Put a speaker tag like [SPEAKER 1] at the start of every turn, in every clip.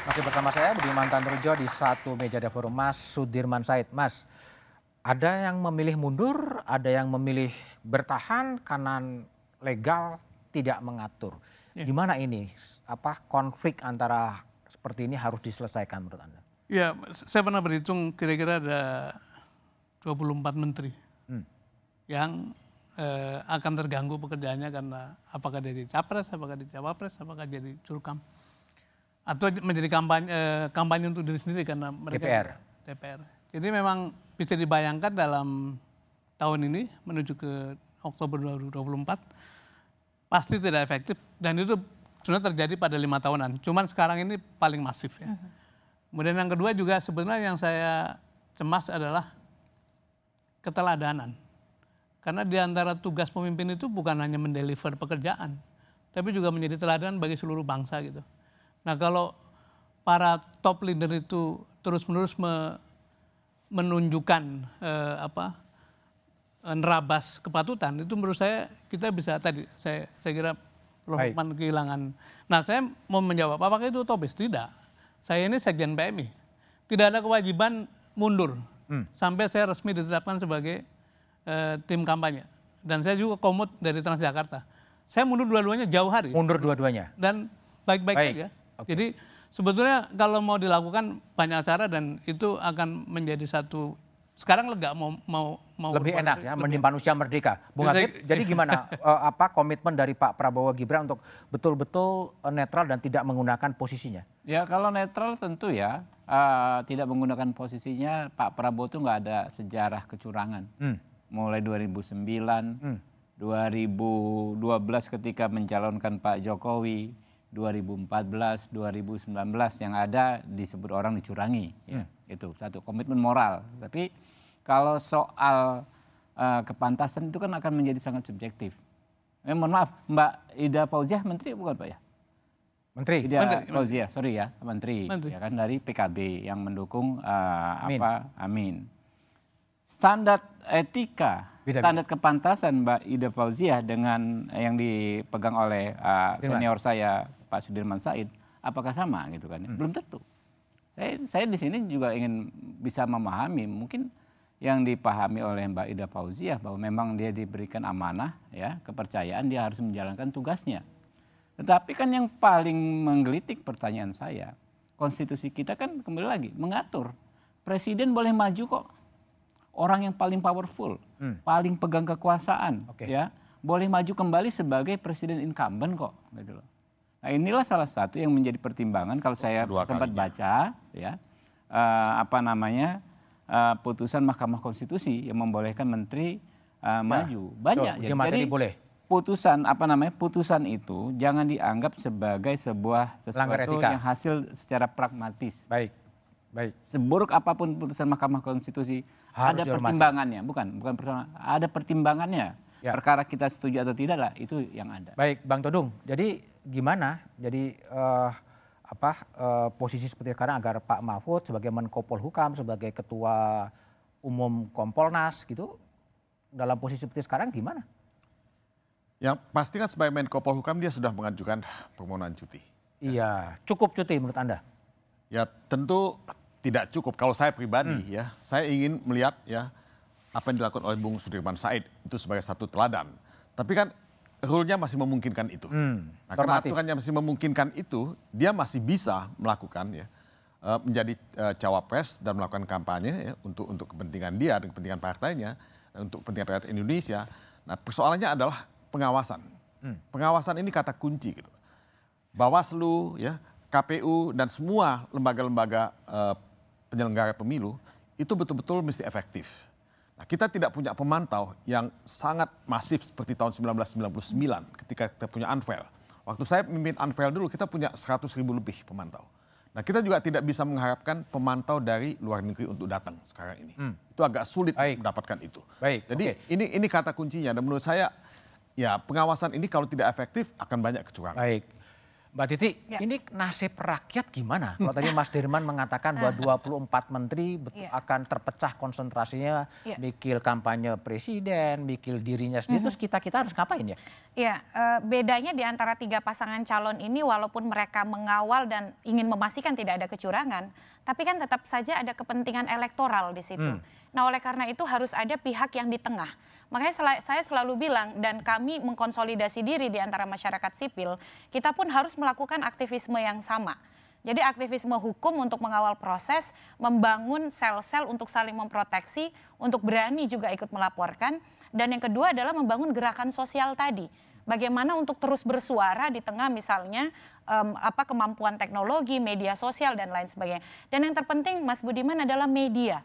[SPEAKER 1] Masih bersama saya Budi Mantan Rujo di satu meja dapur Mas Sudirman Said. Mas, ada yang memilih mundur, ada yang memilih bertahan, kanan legal tidak mengatur. Ya. Gimana ini? Apa konflik antara seperti ini harus diselesaikan menurut Anda?
[SPEAKER 2] Ya, saya pernah berhitung kira-kira ada 24 menteri hmm. yang eh, akan terganggu pekerjaannya karena apakah jadi capres, apakah jadi cawapres, apakah jadi jurukam atau menjadi kampanye eh, kampanye untuk diri sendiri karena mereka DPR. DPR. Jadi memang bisa dibayangkan dalam tahun ini menuju ke Oktober 2024 pasti tidak efektif dan itu sudah terjadi pada lima tahunan. Cuman sekarang ini paling masif ya. Mhm. Kemudian yang kedua juga sebenarnya yang saya cemas adalah keteladanan. Karena di antara tugas pemimpin itu bukan hanya mendeliver pekerjaan, tapi juga menjadi teladan bagi seluruh bangsa gitu. Nah kalau para top leader itu terus-menerus me, menunjukkan eh, apa nerabas kepatutan itu menurut saya kita bisa tadi saya saya kira Lohman kehilangan. Nah saya mau menjawab apakah itu topis? Tidak. Saya ini sekjen PMI. Tidak ada kewajiban mundur hmm. sampai saya resmi ditetapkan sebagai eh, tim kampanye. Dan saya juga komut dari Transjakarta. Saya mundur dua-duanya jauh hari. Mundur dua-duanya. Dan baik-baik saja. Okay. Jadi sebetulnya kalau mau dilakukan banyak cara dan itu akan menjadi satu sekarang lega mau mau mau lebih enak ya lebih... usia merdeka. Bung Habib, jadi gimana uh,
[SPEAKER 1] apa komitmen dari Pak Prabowo Gibran untuk betul-betul eh, netral dan tidak menggunakan posisinya?
[SPEAKER 3] Ya kalau netral tentu ya uh, tidak menggunakan posisinya Pak Prabowo itu nggak ada sejarah kecurangan. Hmm. Mulai 2009, hmm. 2012 ketika mencalonkan Pak Jokowi, 2014, 2019 yang ada disebut orang dicurangi. Ya. Hmm. Itu satu komitmen moral. Tapi kalau soal uh, kepantasan itu kan akan menjadi sangat subjektif. Eh, mohon maaf, Mbak Ida Fauziah menteri bukan Pak ya?
[SPEAKER 1] Menteri. Ida menteri, Fauziah,
[SPEAKER 3] sorry ya, menteri, menteri. Ya kan dari PKB yang mendukung uh, Amin. apa Amin. Standar etika, standar kepantasan Mbak Ida Fauziah dengan yang dipegang oleh uh, senior saya Pak Sudirman Said, apakah sama gitu kan? Hmm. Belum tentu. Saya saya di sini juga ingin bisa memahami mungkin yang dipahami oleh Mbak Ida Fauziah bahwa memang dia diberikan amanah ya, kepercayaan dia harus menjalankan tugasnya. Tetapi kan yang paling menggelitik pertanyaan saya, konstitusi kita kan kembali lagi mengatur presiden boleh maju kok. Orang yang paling powerful, hmm. paling pegang kekuasaan okay. ya, boleh maju kembali sebagai presiden incumbent kok gitu loh. Nah, inilah salah satu yang menjadi pertimbangan kalau saya sempat baca ya uh, apa namanya uh, putusan Mahkamah Konstitusi yang membolehkan menteri uh, nah, maju. Banyak ya. Jadi boleh. Putusan apa namanya? Putusan itu jangan dianggap sebagai sebuah sesuatu yang hasil secara pragmatis. Baik. Baik. Seburuk apapun putusan Mahkamah Konstitusi Harus ada pertimbangannya, bukan bukan persoalan, ada pertimbangannya Ya. Perkara kita setuju atau tidak lah itu yang ada.
[SPEAKER 1] Baik, Bang Todung. Jadi gimana? Jadi uh, apa uh, posisi seperti sekarang agar Pak Mahfud sebagai Menko Polhukam, sebagai Ketua Umum Kompolnas gitu dalam posisi seperti sekarang gimana?
[SPEAKER 4] Yang pasti kan sebagai Menko Polhukam dia sudah mengajukan permohonan cuti. Iya, cukup cuti menurut Anda? Ya tentu tidak cukup. Kalau saya pribadi hmm. ya, saya ingin melihat ya apa yang dilakukan oleh Bung Sudirman Said itu sebagai satu teladan. Tapi kan rule masih memungkinkan itu. Hmm, nah, karena aturannya masih memungkinkan itu, dia masih bisa melakukan ya eh, menjadi uh, cawapres dan melakukan kampanye ya, untuk untuk kepentingan dia dan kepentingan partainya, untuk kepentingan rakyat Indonesia. Nah, persoalannya adalah pengawasan. Hmm. Pengawasan ini kata kunci gitu. Bawaslu ya, KPU dan semua lembaga-lembaga uh, penyelenggara pemilu itu betul-betul mesti efektif. Nah, kita tidak punya pemantau yang sangat masif seperti tahun 1999 ketika kita punya Anvel. Waktu saya memimpin Anvel dulu kita punya 100 ribu lebih pemantau. Nah kita juga tidak bisa mengharapkan pemantau dari luar negeri untuk datang sekarang ini. Hmm. Itu agak sulit Baik. mendapatkan itu. Baik. Jadi okay. ini ini kata kuncinya dan menurut saya ya pengawasan ini kalau tidak efektif akan banyak kecurangan. Baik. Mbak Titi, ya. ini nasib rakyat
[SPEAKER 1] gimana? Kalau tadi Mas Dirman mengatakan bahwa 24 ah. menteri betul ya. akan terpecah konsentrasinya, ya. mikil kampanye presiden, mikil dirinya sendiri, -hmm. terus kita-kita harus ngapain ya?
[SPEAKER 5] Ya, eh, bedanya di antara tiga pasangan calon ini walaupun mereka mengawal dan ingin memastikan tidak ada kecurangan, tapi kan tetap saja ada kepentingan elektoral di situ. Hmm. Nah oleh karena itu harus ada pihak yang di tengah Makanya sel saya selalu bilang dan kami mengkonsolidasi diri di antara masyarakat sipil, kita pun harus melakukan aktivisme yang sama. Jadi aktivisme hukum untuk mengawal proses, membangun sel-sel untuk saling memproteksi, untuk berani juga ikut melaporkan. Dan yang kedua adalah membangun gerakan sosial tadi. Bagaimana untuk terus bersuara di tengah misalnya um, apa kemampuan teknologi, media sosial dan lain sebagainya. Dan yang terpenting Mas Budiman adalah media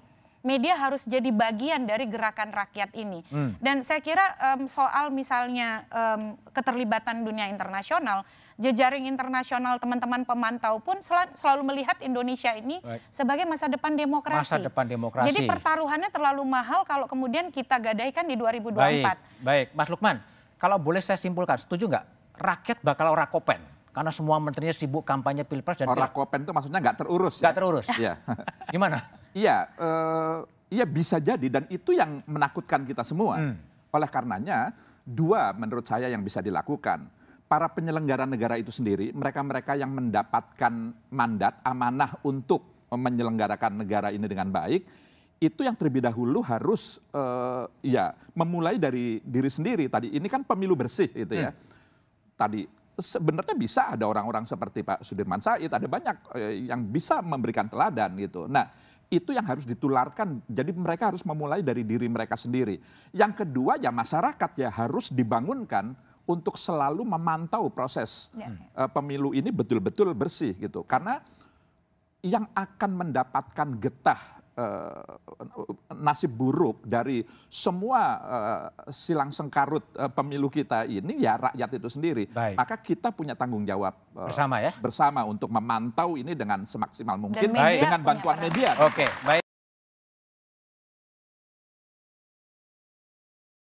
[SPEAKER 5] media harus jadi bagian dari gerakan rakyat ini. Hmm. Dan saya kira um, soal misalnya um, keterlibatan dunia internasional, jejaring internasional teman-teman pemantau pun sel selalu melihat Indonesia ini right. sebagai masa depan demokrasi. Masa depan
[SPEAKER 1] demokrasi. Jadi
[SPEAKER 5] pertaruhannya terlalu mahal kalau kemudian kita gadaikan di 2024. Baik,
[SPEAKER 1] Baik. Mas Lukman, kalau boleh saya simpulkan, setuju nggak? Rakyat bakal rakopen, kopen karena semua menterinya sibuk kampanye pilpres dan orang kopen
[SPEAKER 6] itu maksudnya nggak terurus nggak ya? terurus ya gimana Iya, uh, ya bisa jadi dan itu yang menakutkan kita semua. Hmm. Oleh karenanya dua menurut saya yang bisa dilakukan. Para penyelenggara negara itu sendiri, mereka-mereka yang mendapatkan mandat amanah untuk menyelenggarakan negara ini dengan baik, itu yang terlebih dahulu harus uh, ya memulai dari diri sendiri. Tadi ini kan pemilu bersih itu ya. Hmm. Tadi sebenarnya bisa ada orang-orang seperti Pak Sudirman Said, ada banyak eh, yang bisa memberikan teladan gitu. Nah, itu yang harus ditularkan. Jadi mereka harus memulai dari diri mereka sendiri. Yang kedua ya masyarakat ya harus dibangunkan untuk selalu memantau proses ya. uh, pemilu ini betul-betul bersih gitu. Karena yang akan mendapatkan getah eh, nasib buruk dari semua eh, silang sengkarut eh, pemilu kita ini ya rakyat itu sendiri. Baik. Maka kita punya tanggung jawab eh, bersama ya. Bersama untuk memantau ini
[SPEAKER 4] dengan semaksimal mungkin dengan bantuan media. Oke, okay, baik.